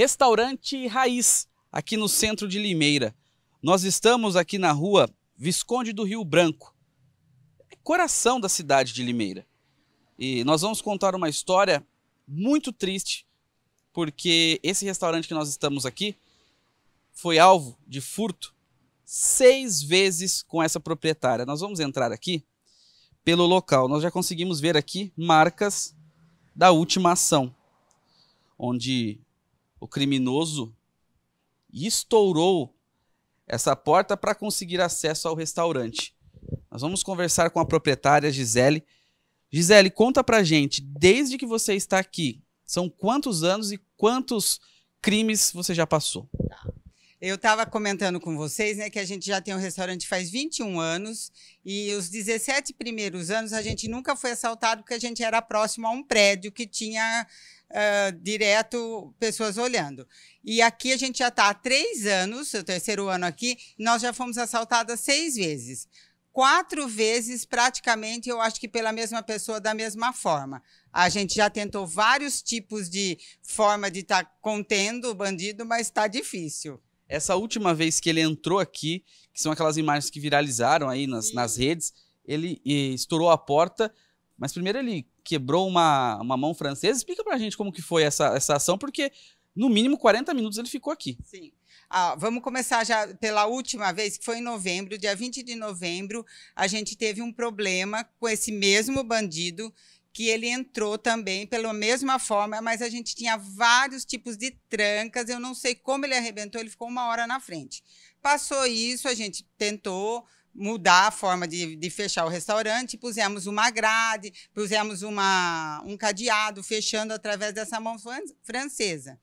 Restaurante Raiz, aqui no centro de Limeira. Nós estamos aqui na rua Visconde do Rio Branco, coração da cidade de Limeira. E nós vamos contar uma história muito triste, porque esse restaurante que nós estamos aqui foi alvo de furto seis vezes com essa proprietária. Nós vamos entrar aqui pelo local. Nós já conseguimos ver aqui marcas da última ação, onde o criminoso, e estourou essa porta para conseguir acesso ao restaurante. Nós vamos conversar com a proprietária Gisele. Gisele, conta pra gente, desde que você está aqui, são quantos anos e quantos crimes você já passou? Tá. Eu estava comentando com vocês, né, que a gente já tem um restaurante faz 21 anos e os 17 primeiros anos a gente nunca foi assaltado porque a gente era próximo a um prédio que tinha uh, direto pessoas olhando. E aqui a gente já está há três anos, o terceiro ano aqui, nós já fomos assaltadas seis vezes. Quatro vezes, praticamente, eu acho que pela mesma pessoa, da mesma forma. A gente já tentou vários tipos de forma de estar tá contendo o bandido, mas está difícil. Essa última vez que ele entrou aqui, que são aquelas imagens que viralizaram aí nas, nas redes, ele estourou a porta, mas primeiro ele quebrou uma, uma mão francesa. Explica pra gente como que foi essa, essa ação, porque no mínimo 40 minutos ele ficou aqui. Sim. Ah, vamos começar já pela última vez, que foi em novembro, dia 20 de novembro, a gente teve um problema com esse mesmo bandido que ele entrou também pela mesma forma, mas a gente tinha vários tipos de trancas. Eu não sei como ele arrebentou, ele ficou uma hora na frente. Passou isso, a gente tentou mudar a forma de, de fechar o restaurante, pusemos uma grade, pusemos uma, um cadeado fechando através dessa mão francesa.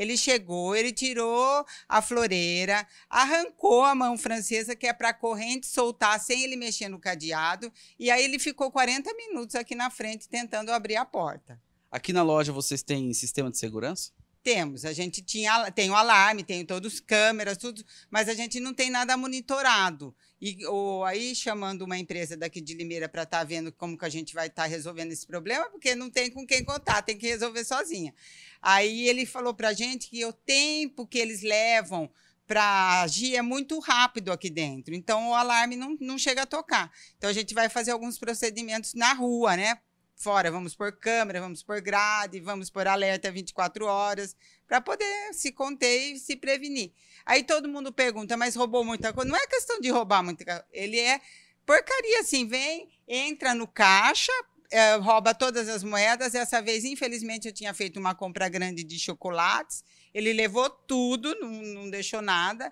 Ele chegou, ele tirou a floreira, arrancou a mão francesa, que é para a corrente soltar sem ele mexer no cadeado, e aí ele ficou 40 minutos aqui na frente tentando abrir a porta. Aqui na loja vocês têm sistema de segurança? Temos. A gente tinha, tem o alarme, tem todas as câmeras, tudo, mas a gente não tem nada monitorado. E ou, aí chamando uma empresa daqui de Limeira para estar tá vendo como que a gente vai estar tá resolvendo esse problema, porque não tem com quem contar, tem que resolver sozinha. Aí ele falou para a gente que o tempo que eles levam para agir é muito rápido aqui dentro. Então o alarme não, não chega a tocar. Então a gente vai fazer alguns procedimentos na rua, né? fora, vamos por câmera, vamos por grade, vamos por alerta 24 horas, para poder se conter e se prevenir. Aí todo mundo pergunta, mas roubou muita coisa? Não é questão de roubar muita coisa, ele é porcaria assim, vem, entra no caixa, é, rouba todas as moedas. Essa vez, infelizmente, eu tinha feito uma compra grande de chocolates, ele levou tudo, não, não deixou nada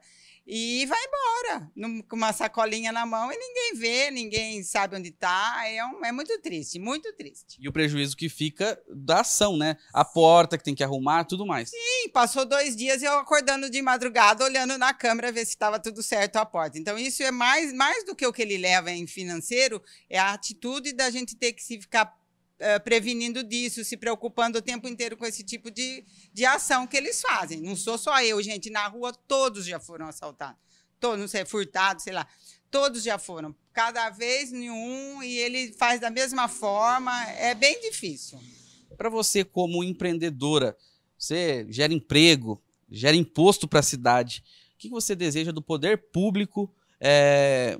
e vai embora num, com uma sacolinha na mão e ninguém vê, ninguém sabe onde está. É, um, é muito triste, muito triste. E o prejuízo que fica da ação, né? A porta que tem que arrumar, tudo mais. Sim, passou dois dias eu acordando de madrugada, olhando na câmera ver se estava tudo certo a porta. Então isso é mais, mais do que o que ele leva em financeiro, é a atitude da gente ter que se ficar eh, prevenindo disso, se preocupando o tempo inteiro com esse tipo de, de ação que eles fazem. Não sou só eu, gente. Na rua todos já foram assaltados. Todos, não sei, furtados, sei lá. Todos já foram. Cada vez nenhum e ele faz da mesma forma. É bem difícil. Para você, como empreendedora, você gera emprego, gera imposto para a cidade. O que você deseja do poder público é,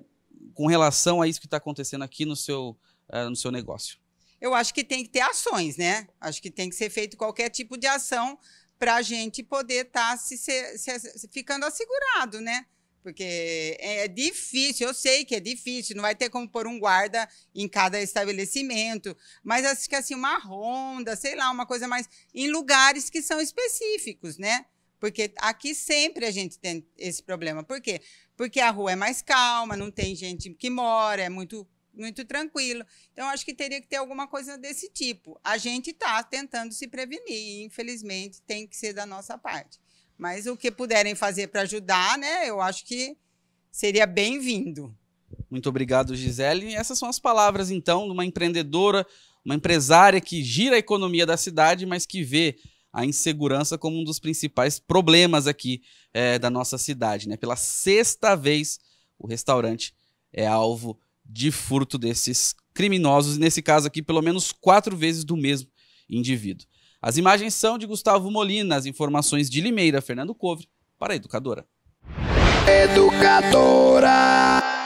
com relação a isso que está acontecendo aqui no seu, é, no seu negócio? eu acho que tem que ter ações, né? Acho que tem que ser feito qualquer tipo de ação para a gente poder estar tá se, se, se, ficando assegurado, né? Porque é, é difícil, eu sei que é difícil, não vai ter como pôr um guarda em cada estabelecimento, mas acho que assim, uma ronda, sei lá, uma coisa mais, em lugares que são específicos, né? Porque aqui sempre a gente tem esse problema. Por quê? Porque a rua é mais calma, não tem gente que mora, é muito muito tranquilo. Então, acho que teria que ter alguma coisa desse tipo. A gente está tentando se prevenir, e infelizmente tem que ser da nossa parte. Mas o que puderem fazer para ajudar, né? Eu acho que seria bem-vindo. Muito obrigado, Gisele. E essas são as palavras, então, de uma empreendedora, uma empresária que gira a economia da cidade, mas que vê a insegurança como um dos principais problemas aqui é, da nossa cidade. Né? Pela sexta vez, o restaurante é alvo de furto desses criminosos, e nesse caso aqui, pelo menos quatro vezes do mesmo indivíduo. As imagens são de Gustavo Molina, as informações de Limeira, Fernando Covre, para a Educadora. Educadora!